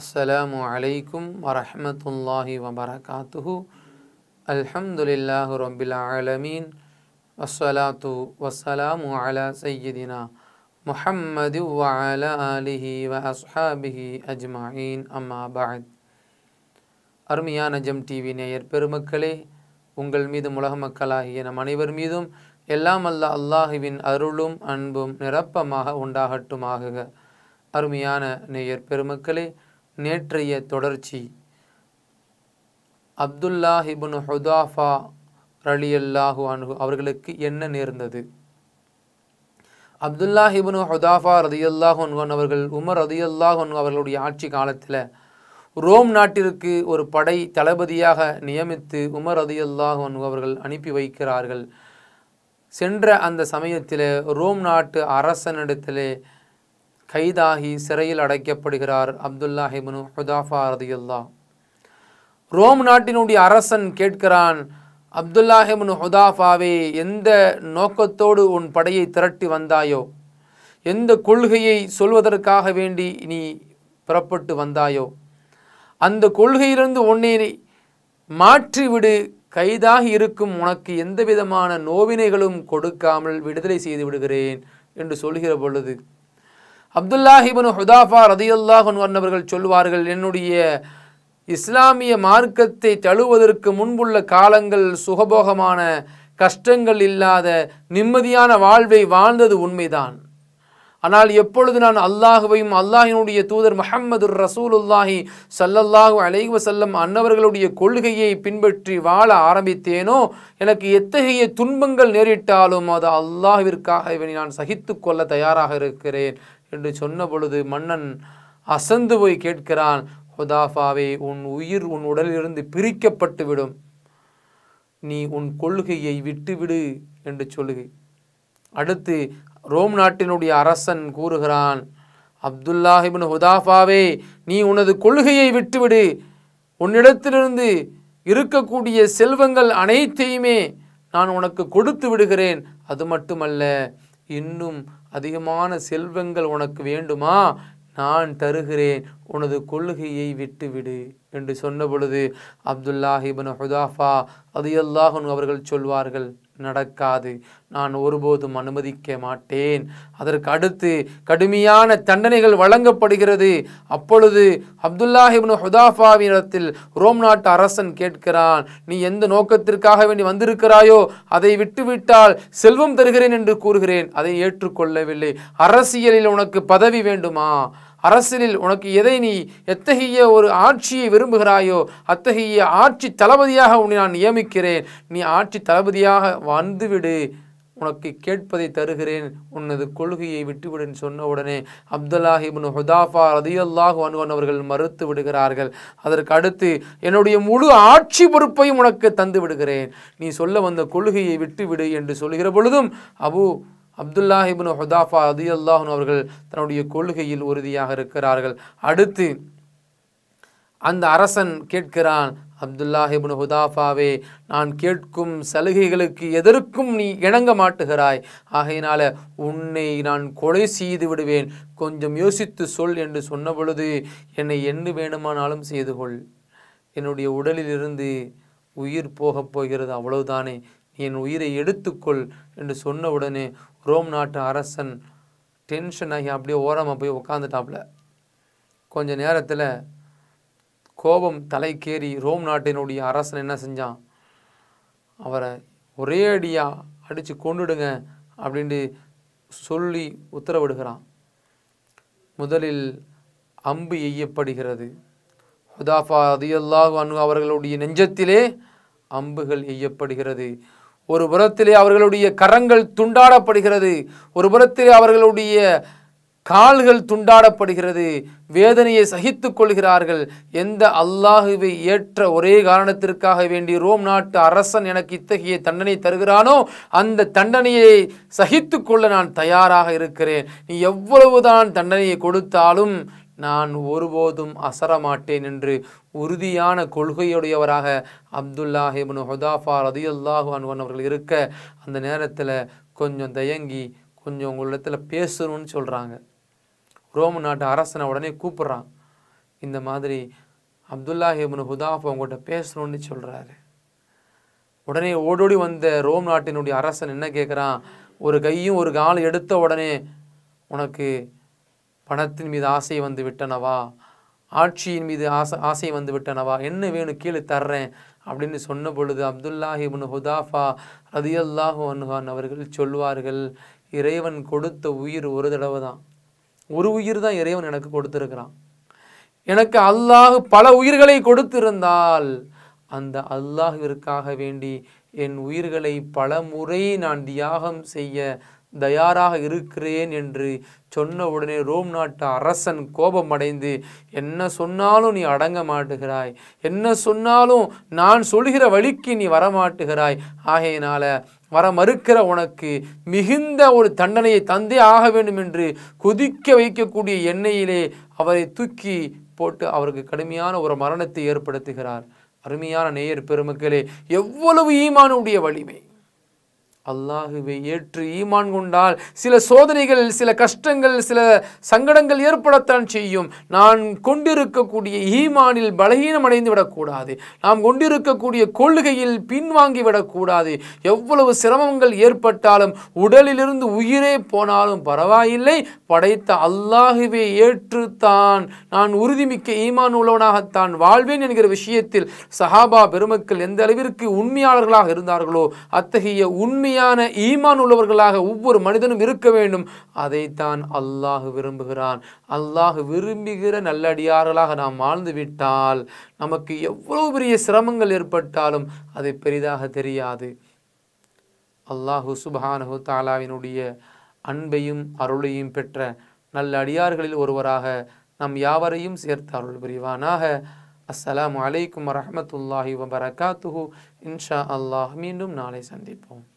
السلام عليكم ورحمة الله وبركاته الحمد لله رب العالمين والصلاة والسلام على سيدنا محمد وعلى آله وأصحابه أجمعين أما بعد அருமையான ஜம் டிவி நேயர் பெருமக்களே உங்கள் மீதும் உலக மக்களாகிய நம் அனைவர் மீதும் எல்லாம் அல்ல அல்லாஹுவின் அருளும் அன்பும் நிரப்பமாக உண்டாகட்டுமாக அருமையான நேயர் பெருமக்களே நேற்றைய தொடர்ச்சி அப்துல்லா ஹிபுன் ஹுதாஃபா ரலி அல்லாஹு அனுகு அவர்களுக்கு என்ன நேர்ந்தது அப்துல்லா ஹிபுன் ஹுதாஃபா ரதியல்லாஹு அன்ஹான் அவர்கள் உமர் ரதியல்லாஹு அன்ஹு அவர்களுடைய ஆட்சி காலத்தில் ரோம் நாட்டிற்கு ஒரு படை தளபதியாக நியமித்து உமர் ரதியல்லாஹு அன்ஹு அவர்கள் அனுப்பி வைக்கிறார்கள் சென்ற அந்த சமயத்தில் ரோம் நாட்டு அரசனிடத்திலே கைதாகி சிறையில் அடைக்கப்படுகிறார் அப்துல்லா ஹிமனு ஹுதாஃபா ரதியுல்லா ரோம் நாட்டினுடைய அரசன் கேட்கிறான் ஹிமனு ஹுதாஃபாவே எந்த நோக்கத்தோடு உன் படையை திரட்டி வந்தாயோ எந்த கொள்கையை சொல்வதற்காக வேண்டி நீ புறப்பட்டு வந்தாயோ அந்த கொள்கையிலிருந்து உன்னை மாற்றிவிடு கைதாகி இருக்கும் உனக்கு எந்த விதமான நோவினைகளும் கொடுக்காமல் விடுதலை செய்து விடுகிறேன் என்று சொல்கிற பொழுது அப்துல்லாஹிபனு ஹுதாஃபா ரதியுல்லாஹன் வன்னவர்கள் சொல்வார்கள் என்னுடைய இஸ்லாமிய மார்க்கத்தை தழுவதற்கு முன்புள்ள காலங்கள் சுகபோகமான கஷ்டங்கள் இல்லாத நிம்மதியான வாழ்வை வாழ்ந்தது உண்மைதான் ஆனால் எப்பொழுது நான் அல்லாஹுவையும் அல்லாஹினுடைய தூதர் மஹம்மது ரசூலுல்லாஹி சல்லல்லாஹு அலைவ செல்லம் அன்னவர்களுடைய கொள்கையை பின்பற்றி வாழ ஆரம்பித்தேனோ எனக்கு எத்தகைய துன்பங்கள் நேரிட்டாலும் அது அல்லாஹிற்காக இவனை நான் சகித்து கொள்ள தயாராக இருக்கிறேன் என்று சொன்ன பொழுது மன்னன் அசந்து போய் கேட்கிறான் ஹுதாஃபாவே உன் உயிர் உன் உடலிலிருந்து பிரிக்கப்பட்டு விடும் நீ உன் கொள்கையை விட்டுவிடு என்று சொல்லுகை அடுத்து ரோம் நாட்டினுடைய அரசன் கூறுகிறான் அப்துல்லாஹிபின் ஹுதாஃபாவே நீ உனது கொள்கையை விட்டுவிடு உன்னிடத்திலிருந்து இருக்கக்கூடிய செல்வங்கள் அனைத்தையுமே நான் உனக்கு கொடுத்து விடுகிறேன் அது மட்டுமல்ல இன்னும் அதிகமான செல்வங்கள் உனக்கு வேண்டுமா நான் தருகிறேன் உனது கொள்கையை விட்டுவிடு என்று சொன்ன பொழுது அப்துல்லாஹிபன் ஹுதாஃபா அதியல்லாஹன் அவர்கள் சொல்வார்கள் நடக்காது நான் ஒருபோதும் அனுமதிக்க மாட்டேன் அதற்கு அடுத்து கடுமையான தண்டனைகள் வழங்கப்படுகிறது அப்பொழுது அப்துல்லாஹிபின் ஹுதாஃபாவினிடத்தில் ரோம் நாட்டு அரசன் கேட்கிறான் நீ எந்த நோக்கத்திற்காக வேண்டி வந்திருக்கிறாயோ அதை விட்டுவிட்டால் செல்வம் தருகிறேன் என்று கூறுகிறேன் அதை ஏற்றுக்கொள்ளவில்லை அரசியலில் உனக்கு பதவி வேண்டுமா அரசியலில் உனக்கு எதை நீ எத்தகைய ஒரு ஆட்சியை விரும்புகிறாயோ அத்தகைய ஆட்சி தளபதியாக உன்னை நான் நியமிக்கிறேன் நீ ஆட்சி தளபதியாக வந்துவிடு உனக்கு கேட்பதை தருகிறேன் உனது கொள்கையை விட்டுவிடுன்னு சொன்ன உடனே அப்துல்லாஹ் இபின் ஹுதாஃபா ரதியல்லாஹ் அனுவன் அவர்கள் மறுத்து விடுகிறார்கள் அதற்கு அடுத்து என்னுடைய முழு ஆட்சி பொறுப்பையும் உனக்கு தந்து விடுகிறேன் நீ சொல்ல வந்த கொள்கையை விட்டுவிடு என்று சொல்கிற பொழுதும் அபு அப்துல்லாஹிபின் ஹுதாஃபா அதி அல்லாஹன் அவர்கள் தன்னுடைய கொள்கையில் உறுதியாக இருக்கிறார்கள் அடுத்து அந்த அரசன் கேட்கிறான் அப்துல்லாஹிபின் ஹுதாஃபாவே நான் கேட்கும் சலுகைகளுக்கு எதற்கும் நீ இணங்க மாட்டுகிறாய் ஆகையினால உன்னை நான் கொலை செய்து விடுவேன் கொஞ்சம் யோசித்து சொல் என்று சொன்ன பொழுது என்னை என்ன வேணுமானாலும் செய்து கொள் என்னுடைய உடலிலிருந்து உயிர் போகப் போகிறது அவ்வளவுதானே என் உயிரை எடுத்துக்கொள் என்று சொன்ன உடனே ரோம் நாட்டு அரசன் டென்ஷன் ஆகி அப்படியே ஓரமாக போய் உக்காந்துட்டாப்புல கொஞ்ச நேரத்தில் கோபம் தலைக்கேறி ரோம் நாட்டினுடைய அரசன் என்ன செஞ்சான் அவரை ஒரே அடியாக அடித்து கொண்டுடுங்க அப்படின்ட்டு சொல்லி உத்தரவிடுகிறான் முதலில் அம்பு எய்யப்படுகிறது ஹுதாஃபா அதியல்லாஹ் அனு அவர்களுடைய நெஞ்சத்திலே அம்புகள் எய்யப்படுகிறது ஒரு புறத்திலே அவர்களுடைய கரங்கள் துண்டாடப்படுகிறது ஒரு புறத்திலே அவர்களுடைய கால்கள் துண்டாடப்படுகிறது வேதனையை சகித்து கொள்கிறார்கள் எந்த அல்லாஹுவை ஏற்ற ஒரே காரணத்திற்காக வேண்டி ரோம் நாட்டு அரசன் எனக்கு இத்தகைய தண்டனை தருகிறானோ அந்த தண்டனையை சகித்து கொள்ள நான் தயாராக இருக்கிறேன் நீ எவ்வளவுதான் தண்டனையை கொடுத்தாலும் நான் ஒருபோதும் அசரமாட்டேன் என்று உறுதியான கொள்கையுடையவராக அப்துல்லா ஹிபனு ஹுதாஃபா ரதியுல்லாஹு அன்வன் அவர்கள் இருக்க அந்த நேரத்தில் கொஞ்சம் தயங்கி கொஞ்சம் உங்களிடத்தில் பேசணும்னு சொல்கிறாங்க ரோம நாட்டு அரசனை உடனே கூப்பிட்றான் இந்த மாதிரி அப்துல்லா ஹிபனு ஹுதாஃபா உங்கள்கிட்ட பேசணும்னு சொல்கிறாரு உடனே ஓடோடி வந்த ரோம் நாட்டினுடைய அரசன் என்ன கேட்குறான் ஒரு கையும் ஒரு காலம் எடுத்த உடனே உனக்கு பணத்தின் மீது ஆசை வந்து விட்டனவா ஆட்சியின் மீது ஆசை ஆசை வந்து விட்டனவா என்ன வேணும் கீழே தர்றேன் அப்படின்னு சொன்ன பொழுது அப்துல்லாஹி முன் ஹுதாஃபா ரதியல்லாஹு அனுகான் அவர்கள் சொல்வார்கள் இறைவன் கொடுத்த உயிர் ஒரு தடவை தான் ஒரு உயிர் தான் இறைவன் எனக்கு கொடுத்துருக்கிறான் எனக்கு அல்லாஹ் பல உயிர்களை கொடுத்திருந்தால் அந்த அல்லாஹிற்காக வேண்டி என் உயிர்களை பல முறை நான் தியாகம் செய்ய தயாராக இருக்கிறேன் என்று சொன்ன உடனே ரோம் நாட்டு அரசன் கோபமடைந்து என்ன சொன்னாலும் நீ அடங்க மாட்டுகிறாய் என்ன சொன்னாலும் நான் சொல்கிற வழிக்கு நீ வரமாட்டுகிறாய் ஆகையினால வர மறுக்கிற உனக்கு மிகுந்த ஒரு தண்டனையை தந்தே ஆக வேண்டும் என்று கொதிக்க வைக்கக்கூடிய எண்ணெயிலே அவரை தூக்கி போட்டு அவருக்கு கடுமையான ஒரு மரணத்தை ஏற்படுத்துகிறார் அருமையான நேயர் பெருமக்களே எவ்வளவு ஈமானுடைய வலிமை அல்லாஹுவை ஏற்று ஈமான் கொண்டால் சில சோதனைகள் சில கஷ்டங்கள் சில சங்கடங்கள் ஏற்படத்தான் செய்யும் நான் கொண்டிருக்கக்கூடிய ஈமானில் பலகீனம் அடைந்து விடக்கூடாது நாம் கொண்டிருக்கக்கூடிய கொள்கையில் பின்வாங்கி விடக்கூடாது எவ்வளவு சிரமங்கள் ஏற்பட்டாலும் உடலிலிருந்து உயிரே போனாலும் பரவாயில்லை படைத்த அல்லாஹுவை ஏற்றுத்தான் நான் உறுதிமிக்க ஈமான் உள்ளவனாகத்தான் வாழ்வேன் என்கிற விஷயத்தில் சஹாபா பெருமக்கள் எந்த அளவிற்கு உண்மையாளர்களாக இருந்தார்களோ அத்தகைய உண்மையாக உண்மையான ஈமான் உள்ளவர்களாக ஒவ்வொரு மனிதனும் இருக்க வேண்டும் அதைத்தான் அல்லாஹ் விரும்புகிறான் அல்லாஹ் விரும்புகிற நல்லடியார்களாக நாம் வாழ்ந்து விட்டால் நமக்கு எவ்வளவு பெரிய சிரமங்கள் ஏற்பட்டாலும் அதை பெரிதாக தெரியாது அல்லாஹு சுபஹானஹு தாலாவினுடைய அன்பையும் அருளையும் பெற்ற நல்ல அடியார்களில் ஒருவராக நம் யாவரையும் சேர்த்து அருள் புரிவானாக அஸ்ஸலாம் அலைக்கும் வரமத்துல்லாஹி வபரகாத்துஹு இன்ஷா அல்லாஹ் மீண்டும் நாளை சந்திப்போம்